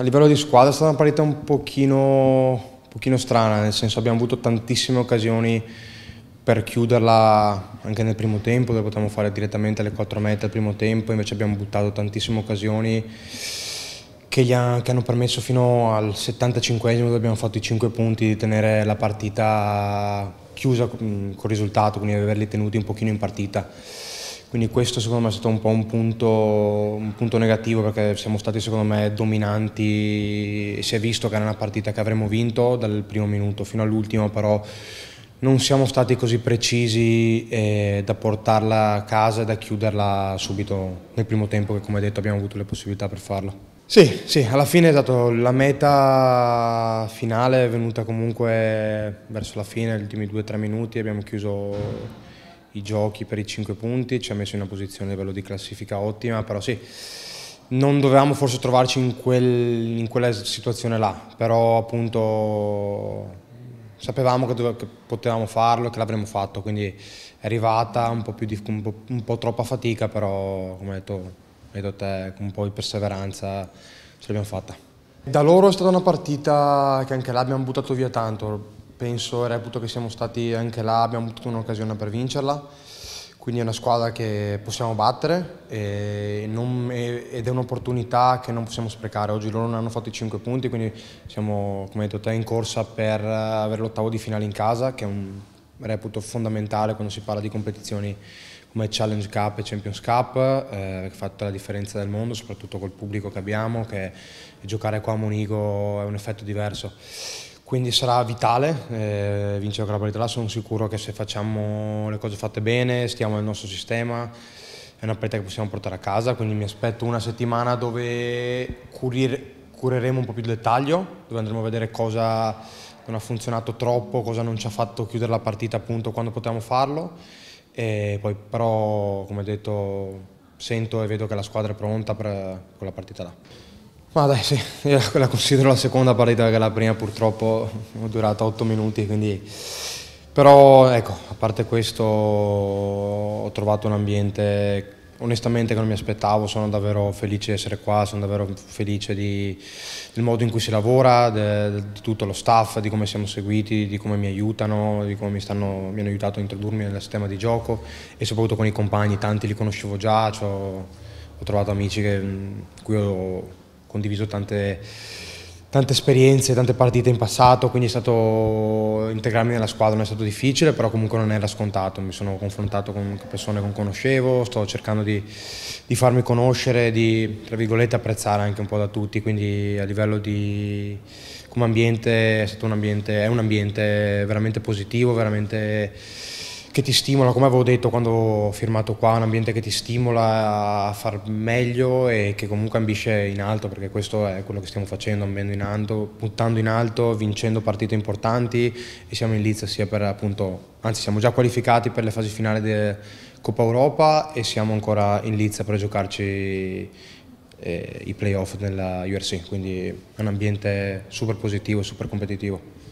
a livello di squadra è stata una partita un pochino, un pochino strana, nel senso abbiamo avuto tantissime occasioni per chiuderla anche nel primo tempo, dove potevamo fare direttamente le 4 mete al primo tempo, invece abbiamo buttato tantissime occasioni che, ha, che hanno permesso fino al 75esimo, dove abbiamo fatto i 5 punti, di tenere la partita chiusa mm, con il risultato, quindi averli tenuti un pochino in partita. Quindi questo secondo me è stato un po' un punto, un punto, negativo perché siamo stati secondo me dominanti e si è visto che era una partita che avremmo vinto dal primo minuto fino all'ultimo, però non siamo stati così precisi eh, da portarla a casa e da chiuderla subito nel primo tempo che come detto abbiamo avuto le possibilità per farlo. Sì, sì, alla fine è stato la meta finale è venuta comunque verso la fine, gli ultimi due o tre minuti, abbiamo chiuso i giochi per i 5 punti, ci ha messo in una posizione a livello di classifica ottima, però sì, non dovevamo forse trovarci in, quel, in quella situazione là, però appunto sapevamo che, dove, che potevamo farlo e che l'avremmo fatto, quindi è arrivata un po', di, un, po', un po', troppa fatica, però come hai detto, detto te, con un po' di perseveranza ce l'abbiamo fatta. Da loro è stata una partita che anche là abbiamo buttato via tanto, penso e reputo che siamo stati anche là, abbiamo avuto un'occasione per vincerla, quindi è una squadra che possiamo battere e non, ed è un'opportunità che non possiamo sprecare. Oggi loro non hanno fatto i 5 punti, quindi siamo, come detto te, in corsa per eh, avere l'ottavo di finale in casa, che è un reputo fondamentale quando si parla di competizioni come Challenge Cup e Champions Cup, eh, che ha fatto la differenza del mondo, soprattutto col pubblico che abbiamo, che giocare qua a Monigo è un effetto diverso quindi sarà vitale eh, vincere quella partita là, sono sicuro che se facciamo le cose fatte bene, stiamo nel nostro sistema, è una partita che possiamo portare a casa, quindi mi aspetto una settimana dove curir, cureremo un po' più di dettaglio, dove andremo a vedere cosa non ha funzionato troppo, cosa non ci ha fatto chiudere la partita appunto quando potevamo farlo, e poi però come detto sento e vedo che la squadra è pronta per quella partita là. Ma dai, sì, io la considero la seconda partita perché la prima purtroppo è durata 8 minuti, quindi... Però ecco, a parte questo ho trovato un ambiente onestamente che non mi aspettavo, sono davvero felice di essere qua, sono davvero felice di, del modo in cui si lavora, de, di tutto lo staff, di come siamo seguiti, di come mi aiutano, di come mi, stanno, mi hanno aiutato a introdurmi nel sistema di gioco e soprattutto con i compagni, tanti li conoscevo già, cioè ho, trovato amici che, cui ho condiviso tante, tante esperienze, tante partite in passato, quindi è stato integrarmi nella squadra non è stato difficile, però comunque non era scontato, mi sono confrontato con persone che conoscevo, sto cercando di, di farmi conoscere, di tra virgolette apprezzare anche un po' da tutti, quindi a livello di come ambiente è, un ambiente, è un ambiente veramente positivo, veramente che ti stimola, come avevo detto quando ho firmato qua, un ambiente che ti stimola a far meglio e che comunque ambisce in alto, perché questo è quello che stiamo facendo, ambendo in alto, puntando in alto, vincendo partite importanti e siamo in lizza sia per appunto, anzi siamo già qualificati per le fasi finali della Coppa Europa e siamo ancora in lizza per giocarci eh, i playoff della URC, quindi è un ambiente super positivo, super competitivo.